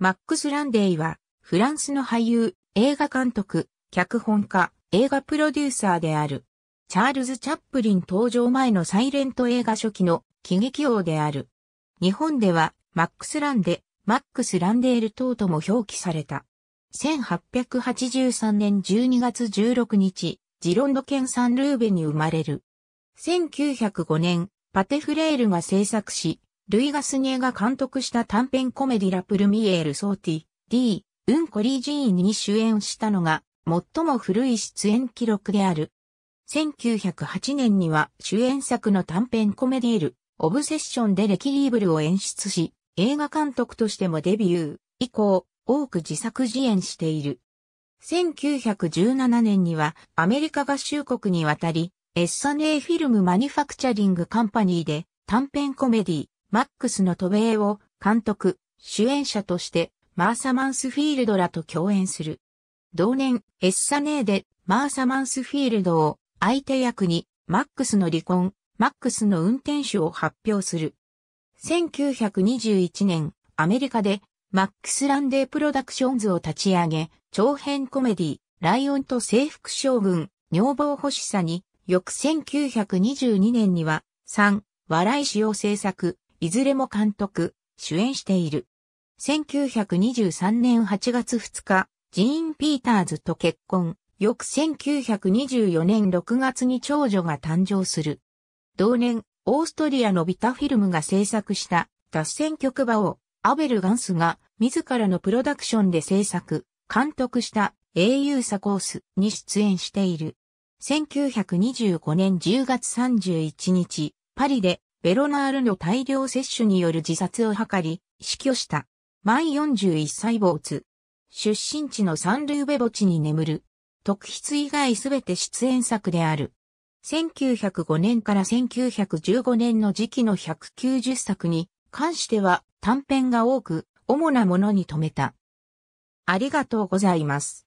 マックス・ランデイは、フランスの俳優、映画監督、脚本家、映画プロデューサーである。チャールズ・チャップリン登場前のサイレント映画初期の喜劇王である。日本では、マックス・ランデ、マックス・ランデール等とも表記された。1883年12月16日、ジロンド県サンルーベに生まれる。1905年、パテフレールが制作し、ルイ・ガスニエが監督した短編コメディラ・プルミエール・ソーティ、D、ウン・コリー・ジーンに主演したのが、最も古い出演記録である。1908年には主演作の短編コメディール、オブセッションでレキリーブルを演出し、映画監督としてもデビュー、以降、多く自作自演している。1917年にはアメリカ合衆国に渡り、エッサネーフィルムマニファクチャリングカンパニーで短編コメディ、マックスの渡米を監督、主演者としてマーサ・マンスフィールドらと共演する。同年、エッサネーでマーサ・マンスフィールドを相手役にマックスの離婚、マックスの運転手を発表する。1921年、アメリカでマックス・ランデー・プロダクションズを立ち上げ、長編コメディ、ライオンと征服将軍、女房欲しさに、翌1922年には、3、笑い詩を制作、いずれも監督、主演している。1923年8月2日、ジーン・ピーターズと結婚、翌1924年6月に長女が誕生する。同年、オーストリアのビタフィルムが制作した脱線曲場をアベル・ガンスが自らのプロダクションで制作、監督した英雄サコースに出演している。1925年10月31日、パリでベロナールの大量摂取による自殺を図り、死去した。毎41歳没。出身地のサンルベ墓地に眠る。特筆以外すべて出演作である。1905年から1915年の時期の190作に関しては短編が多く、主なものに留めた。ありがとうございます。